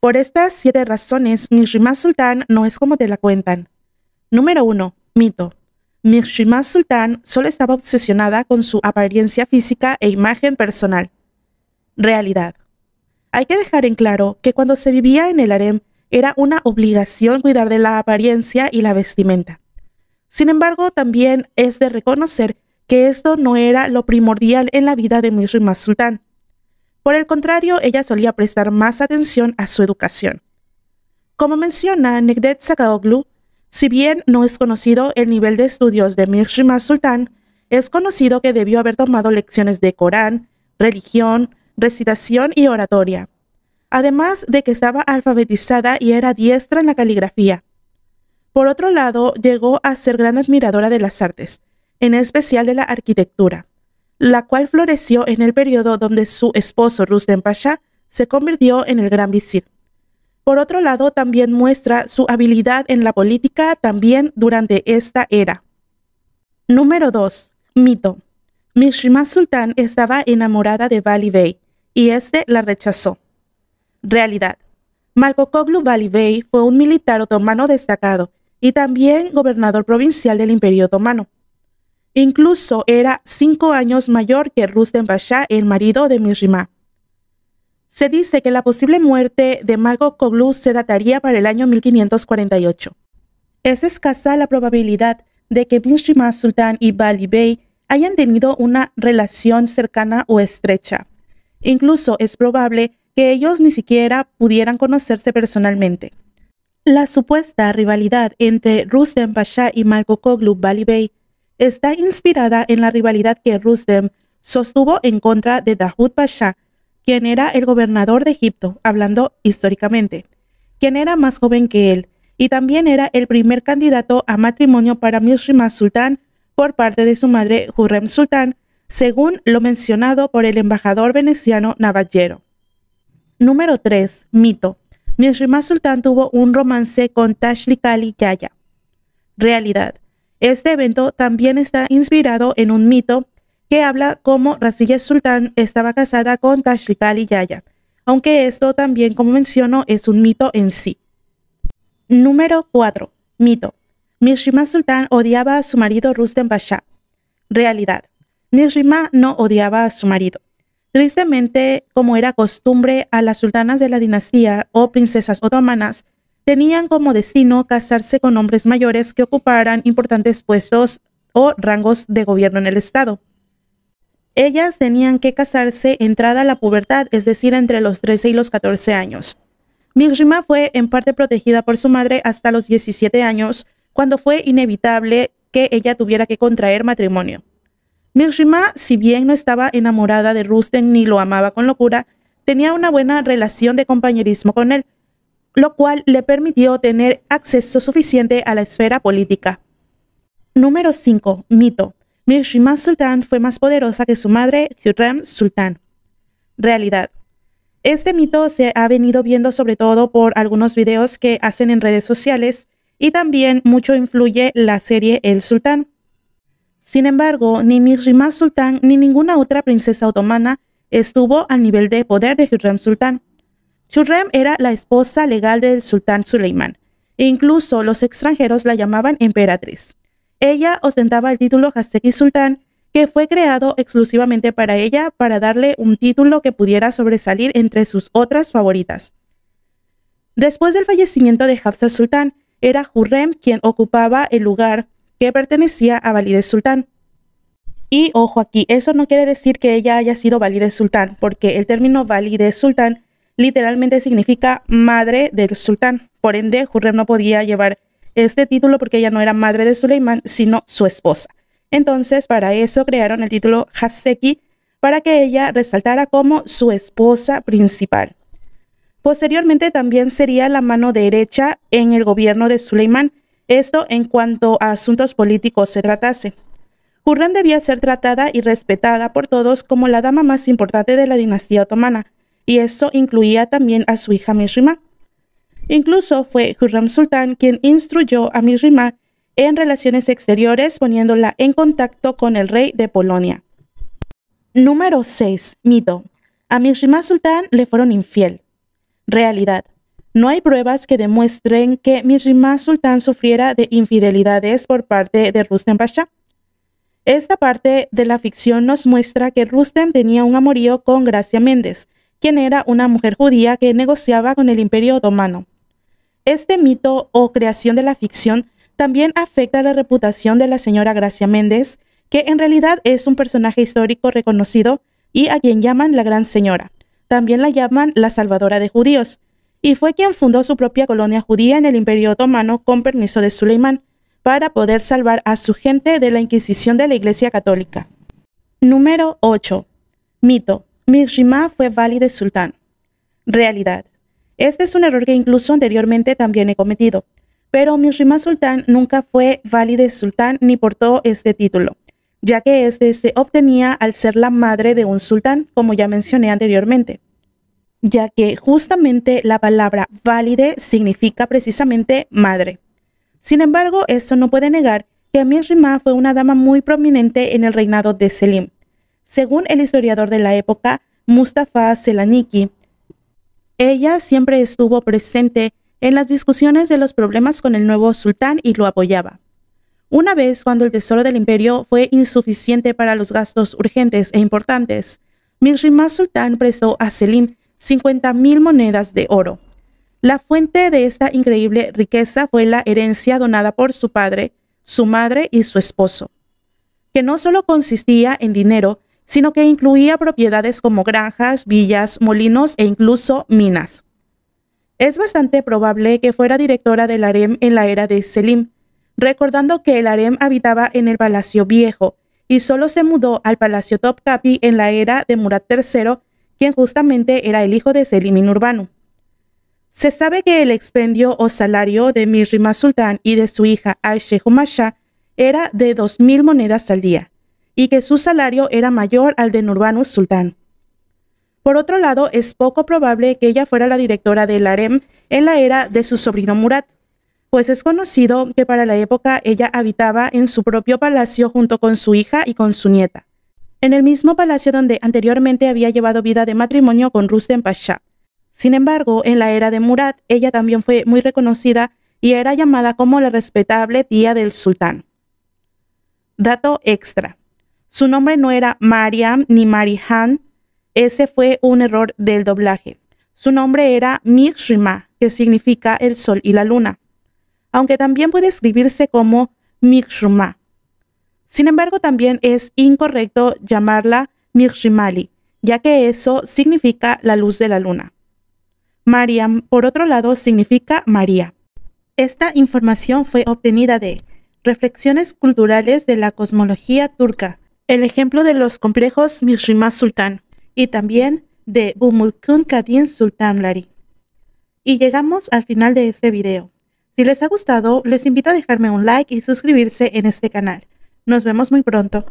Por estas siete razones, Mishima Sultan no es como te la cuentan. Número 1. Mito. Mishima Sultan solo estaba obsesionada con su apariencia física e imagen personal. Realidad. Hay que dejar en claro que cuando se vivía en el harem era una obligación cuidar de la apariencia y la vestimenta. Sin embargo, también es de reconocer que esto no era lo primordial en la vida de Mishima Sultan. Por el contrario, ella solía prestar más atención a su educación. Como menciona Negdet Sakaoglu, si bien no es conocido el nivel de estudios de Mirshima sultán, es conocido que debió haber tomado lecciones de Corán, religión, recitación y oratoria, además de que estaba alfabetizada y era diestra en la caligrafía. Por otro lado, llegó a ser gran admiradora de las artes, en especial de la arquitectura la cual floreció en el periodo donde su esposo Rusden Pasha se convirtió en el gran visir. Por otro lado, también muestra su habilidad en la política también durante esta era. Número 2. Mito. Mishima Sultan estaba enamorada de Bali Bey y este la rechazó. Realidad. Malkocoglu Bali Bey fue un militar otomano destacado y también gobernador provincial del Imperio Otomano. Incluso era cinco años mayor que Rustem Pasha, el marido de Mishima. Se dice que la posible muerte de Malco Koglu se dataría para el año 1548. Es escasa la probabilidad de que Mishima Sultan y Bali Bey hayan tenido una relación cercana o estrecha. Incluso es probable que ellos ni siquiera pudieran conocerse personalmente. La supuesta rivalidad entre Rustem Pasha y Malco Koglu Bali Bey está inspirada en la rivalidad que Rustem sostuvo en contra de Dahud Pasha, quien era el gobernador de Egipto, hablando históricamente, quien era más joven que él y también era el primer candidato a matrimonio para Mishima Sultán por parte de su madre Hurrem Sultán, según lo mencionado por el embajador veneciano Navallero. Número 3. Mito. Mishima Sultán tuvo un romance con Tashlikali Yaya. Realidad. Este evento también está inspirado en un mito que habla cómo Rasilla Sultán estaba casada con Tashikal Yaya, aunque esto también, como menciono, es un mito en sí. Número 4. Mito. Mishima Sultán odiaba a su marido Rustem Pasha. Realidad. Mishima no odiaba a su marido. Tristemente, como era costumbre, a las sultanas de la dinastía o princesas otomanas tenían como destino casarse con hombres mayores que ocuparan importantes puestos o rangos de gobierno en el Estado. Ellas tenían que casarse entrada a la pubertad, es decir, entre los 13 y los 14 años. Mirjima fue en parte protegida por su madre hasta los 17 años, cuando fue inevitable que ella tuviera que contraer matrimonio. Mirjima, si bien no estaba enamorada de Rusten ni lo amaba con locura, tenía una buena relación de compañerismo con él, lo cual le permitió tener acceso suficiente a la esfera política. Número 5. Mito. Mirshima Sultan fue más poderosa que su madre, Hürrem Sultan. Realidad. Este mito se ha venido viendo sobre todo por algunos videos que hacen en redes sociales y también mucho influye la serie El Sultán. Sin embargo, ni Mirshima Sultan ni ninguna otra princesa otomana estuvo al nivel de poder de Hürrem Sultan. Shurrem era la esposa legal del sultán Suleimán. E incluso los extranjeros la llamaban emperatriz. Ella ostentaba el título Haseki Sultán, que fue creado exclusivamente para ella para darle un título que pudiera sobresalir entre sus otras favoritas. Después del fallecimiento de Hafsa Sultán, era Hurrem quien ocupaba el lugar que pertenecía a Valide Sultán. Y ojo aquí, eso no quiere decir que ella haya sido Valide Sultán, porque el término Valide Sultán literalmente significa madre del sultán. Por ende, Hurrem no podía llevar este título porque ella no era madre de Suleimán, sino su esposa. Entonces, para eso crearon el título Haseki para que ella resaltara como su esposa principal. Posteriormente también sería la mano derecha en el gobierno de Suleimán, esto en cuanto a asuntos políticos se tratase. Hurrem debía ser tratada y respetada por todos como la dama más importante de la dinastía otomana, y esto incluía también a su hija Mishrima. Incluso fue Hurram Sultan quien instruyó a Mishrima en relaciones exteriores poniéndola en contacto con el rey de Polonia. Número 6. Mito. A Mishrima Sultan le fueron infiel. Realidad. No hay pruebas que demuestren que Mishrima Sultan sufriera de infidelidades por parte de Rustem Pasha. Esta parte de la ficción nos muestra que Rustem tenía un amorío con Gracia Méndez, quien era una mujer judía que negociaba con el imperio otomano. Este mito o creación de la ficción también afecta la reputación de la señora Gracia Méndez, que en realidad es un personaje histórico reconocido y a quien llaman la Gran Señora. También la llaman la Salvadora de Judíos, y fue quien fundó su propia colonia judía en el Imperio Otomano con permiso de Suleimán, para poder salvar a su gente de la Inquisición de la Iglesia Católica. Número 8. Mito. Mirjima fue válida Sultán. Realidad. Este es un error que incluso anteriormente también he cometido, pero Mirjima Sultán nunca fue válida Sultán ni portó este título, ya que este se obtenía al ser la madre de un sultán, como ya mencioné anteriormente ya que justamente la palabra válida significa precisamente madre. Sin embargo, esto no puede negar que Mishima fue una dama muy prominente en el reinado de Selim, según el historiador de la época, Mustafa Selaniki, ella siempre estuvo presente en las discusiones de los problemas con el nuevo sultán y lo apoyaba. Una vez cuando el tesoro del imperio fue insuficiente para los gastos urgentes e importantes, Mirrimah Sultán prestó a Selim 50.000 monedas de oro. La fuente de esta increíble riqueza fue la herencia donada por su padre, su madre y su esposo, que no solo consistía en dinero, sino que incluía propiedades como granjas, villas, molinos e incluso minas. Es bastante probable que fuera directora del harem en la era de Selim, recordando que el harem habitaba en el Palacio Viejo y solo se mudó al Palacio Topkapi en la era de Murat III, quien justamente era el hijo de Selim Urbano. Se sabe que el expendio o salario de Mirrimah Sultán y de su hija Aishe Humasha era de 2.000 monedas al día, y que su salario era mayor al de Nurbanus Sultán. Por otro lado, es poco probable que ella fuera la directora del harem en la era de su sobrino Murat, pues es conocido que para la época ella habitaba en su propio palacio junto con su hija y con su nieta, en el mismo palacio donde anteriormente había llevado vida de matrimonio con Rustem Pasha. Sin embargo, en la era de Murat, ella también fue muy reconocida y era llamada como la respetable tía del sultán. Dato extra. Su nombre no era Mariam ni Marihan, ese fue un error del doblaje. Su nombre era Mishrima, que significa el sol y la luna, aunque también puede escribirse como Mishruma. Sin embargo, también es incorrecto llamarla Mishrimali, ya que eso significa la luz de la luna. Mariam, por otro lado, significa María. Esta información fue obtenida de Reflexiones Culturales de la Cosmología Turca, el ejemplo de los complejos Mishrimah Sultan y también de Bumulkun Kadin Sultan Lari. Y llegamos al final de este video. Si les ha gustado, les invito a dejarme un like y suscribirse en este canal. Nos vemos muy pronto.